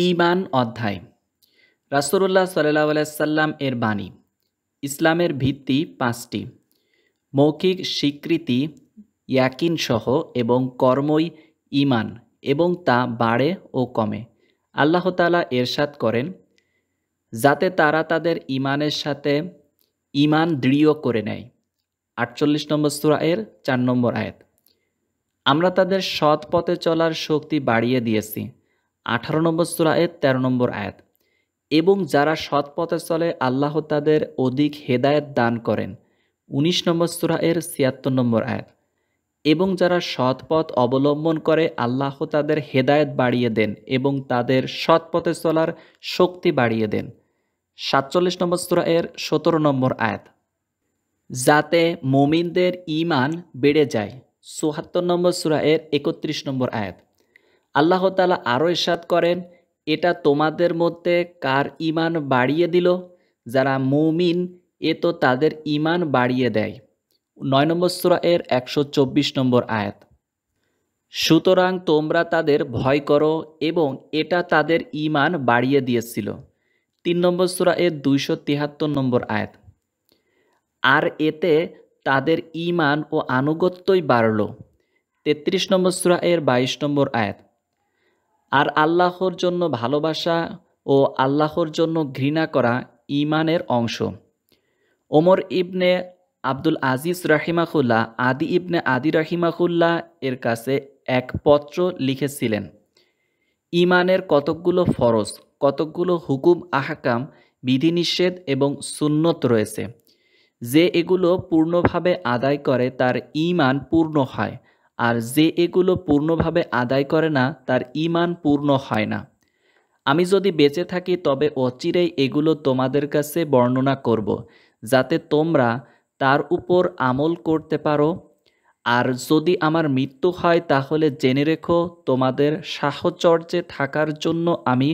ইমান অধ্যায় রাসুল্লাহ সাল্লাহ সাল্লাম এর বাণী ইসলামের ভিত্তি পাঁচটি মৌখিক স্বীকৃতি ইয়াকিনসহ এবং কর্মই ইমান এবং তা বাড়ে ও কমে আল্লাহ আল্লাহতালা এরশাদ করেন যাতে তারা তাদের ইমানের সাথে ইমান দৃঢ় করে নেয় আটচল্লিশ নম্বর সুরায়ের চার নম্বর আয়াত আমরা তাদের সৎ পথে চলার শক্তি বাড়িয়ে দিয়েছি আঠারো নম্বর সুরা এর তেরো নম্বর আয়াত এবং যারা সৎ পথে চলে আল্লাহ তাদের অধিক হেদায়েত দান করেন উনিশ নম্বর সুরা এর ছিয়াত্তর নম্বর আয়াত এবং যারা সৎ পথ অবলম্বন করে আল্লাহ তাদের হেদায়ত বাড়িয়ে দেন এবং তাদের সৎ পথে চলার শক্তি বাড়িয়ে দেন সাতচল্লিশ নম্বর সুরা এর সতেরো নম্বর আয়াত যাতে মমিনদের ইমান বেড়ে যায় চুহাত্তর নম্বর সুরা এর একত্রিশ নম্বর আয়াত আল্লাহ তালা আরও ইসাদ করেন এটা তোমাদের মধ্যে কার ইমান বাড়িয়ে দিল যারা মৌমিন এ তো তাদের ইমান বাড়িয়ে দেয় নয় নম্বর সুরা এর একশো চব্বিশ নম্বর আয়াত সুতরাং তোমরা তাদের ভয় করো এবং এটা তাদের ইমান বাড়িয়ে দিয়েছিল তিন নম্বর সুরা এর দুইশো তিয়াত্তর নম্বর আয়াত আর এতে তাদের ইমান ও আনুগত্যই বাড়ল তেত্রিশ নম্বর সুরা এর বাইশ নম্বর আয়াত আর আল্লাহর জন্য ভালোবাসা ও আল্লাহর জন্য ঘৃণা করা ইমানের অংশ ওমর ইবনে আব্দুল আজিজ রাহিমাহুল্লাহ আদি ইবনে আদি রাহিমাহুল্লাহ এর কাছে এক পত্র লিখেছিলেন ইমানের কতকগুলো ফরজ কতকগুলো হুকুম আহকাম বিধিনিষেধ এবং সুন্নত রয়েছে যে এগুলো পূর্ণভাবে আদায় করে তার ইমান পূর্ণ হয় আর যে এগুলো পূর্ণভাবে আদায় করে না তার ইমান পূর্ণ হয় না আমি যদি বেঁচে থাকি তবে অচিরেই এগুলো তোমাদের কাছে বর্ণনা করব যাতে তোমরা তার উপর আমল করতে পারো আর যদি আমার মৃত্যু হয় তাহলে জেনে রেখো তোমাদের সাহচর্যে থাকার জন্য আমি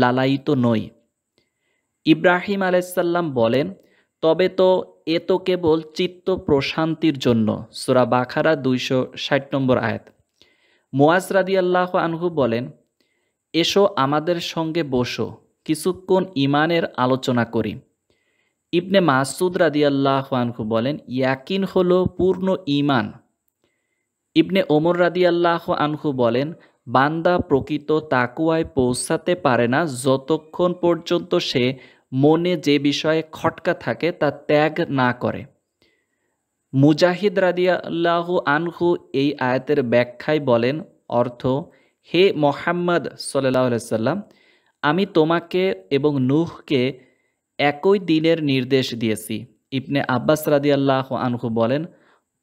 লালায়িত নই ইব্রাহিম আলাইসাল্লাম বলেন তবে তো এ তো কেবল চিত্ত প্রশান্তির জন্য সুরা বাখারা দুইশো ষাট নম্বর আয়াত মোয়াজ রাদি আল্লাহ আনহু বলেন এসো আমাদের সঙ্গে বসো কিছুক্ষণ ইমানের আলোচনা করি ইবনে মাসুদ রাদি আল্লাহ আনহু বলেন ইয়াকিন হল পূর্ণ ইমান ইবনে ওমর রাদি আল্লাহ আনহু বলেন বান্দা প্রকৃত তাকুয়ায় পৌঁছাতে পারে না যতক্ষণ পর্যন্ত সে মনে যে বিষয়ে খটকা থাকে তা ত্যাগ না করে মুজাহিদ রাদিয়াল্লাহ আনহু এই আয়াতের ব্যাখ্যায় বলেন অর্থ হে মোহাম্মদ সাল্লাহ সাল্লাম আমি তোমাকে এবং নুহকে একই দিনের নির্দেশ দিয়েছি ইবনে আব্বাস রাদিয়াল্লাহ আনহু বলেন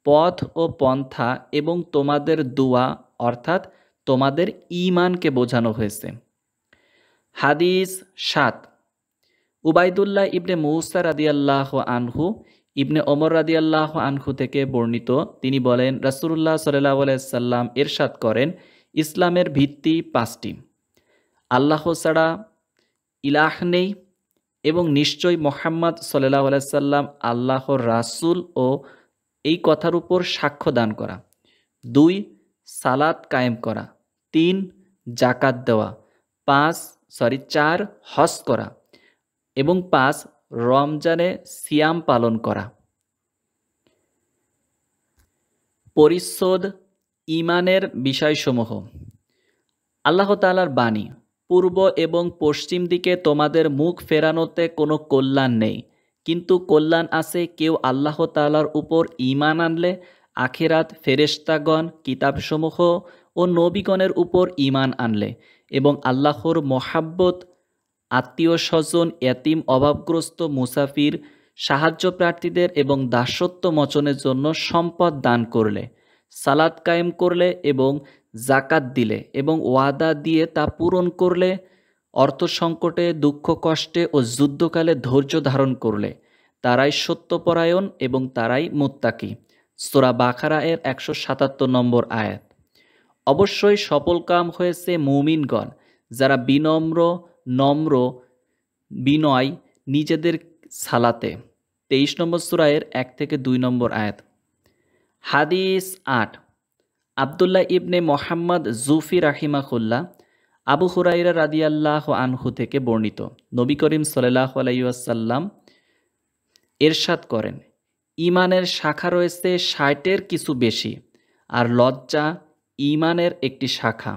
পথ ও পন্থা এবং তোমাদের দুয়া অর্থাৎ তোমাদের ইমানকে বোঝানো হয়েছে হাদিস সাত উবাইদুল্লাহ ইবনে মৌসা রাদিয়াল্লাহ আনহু ইবনে ওমর রাদিয়াল্লাহ আনহু থেকে বর্ণিত তিনি বলেন রাসুল্লাহ সাল্লাহ সাল্লাম এরশাদ করেন ইসলামের ভিত্তি পাঁচটি আল্লাহ ছাড়া ইলাহ নেই এবং নিশ্চয় মোহাম্মদ সাল্লাহ আলাইসাল্লাম আল্লাহ রাসুল ও এই কথার উপর সাক্ষ্য দান করা দুই সালাত কায়েম করা তিন জাকাত দেওয়া পাঁচ সরি চার হস করা এবং পাঁচ রমজানে সিয়াম পালন করা পরিচ্ছদ ইমানের বিষয়সমূহ আল্লাহ তালার বাণী পূর্ব এবং পশ্চিম দিকে তোমাদের মুখ ফেরানোতে কোনো কল্যাণ নেই কিন্তু কল্যাণ আছে কেউ আল্লাহ তালার উপর ইমান আনলে আখেরাত ফেরেস্তাগণ কিতাবসমূহ ও নবীগণের উপর ইমান আনলে এবং আল্লাহর মহাব্বত আত্মীয় স্বজন এতিম অভাবগ্রস্ত মুসাফির সাহায্য প্রার্থীদের এবং দাসত্ব মচনের জন্য সম্পদ দান করলে সালাদ কায়েম করলে এবং জাকাত দিলে এবং ওয়াদা দিয়ে তা পূরণ করলে অর্থ সংকটে দুঃখ কষ্টে ও যুদ্ধকালে ধৈর্য ধারণ করলে তারাই সত্যপরায়ণ এবং তারাই মুত্তাকি সোরা বাখারা এর একশো সাতাত্তর নম্বর আয়াত অবশ্যই সফল কাম হয়েছে মুমিনগণ যারা বিনম্র নম্র বিনয় নিজেদের সালাতে তেইশ নম্বর সুরায়ের এক থেকে দুই নম্বর আয়াত হাদিস আট আবদুল্লাহ ইবনে মোহাম্মদ জুফি রাহিমাকুল্লাহ আবু হুরাইরা রাদিয়াল্লাহ আনহু থেকে বর্ণিত নবী করিম সাল্লাহ আলাইসাল্লাম এরশাদ করেন ইমানের শাখা রয়েছে ষাটের কিছু বেশি আর লজ্জা ইমানের একটি শাখা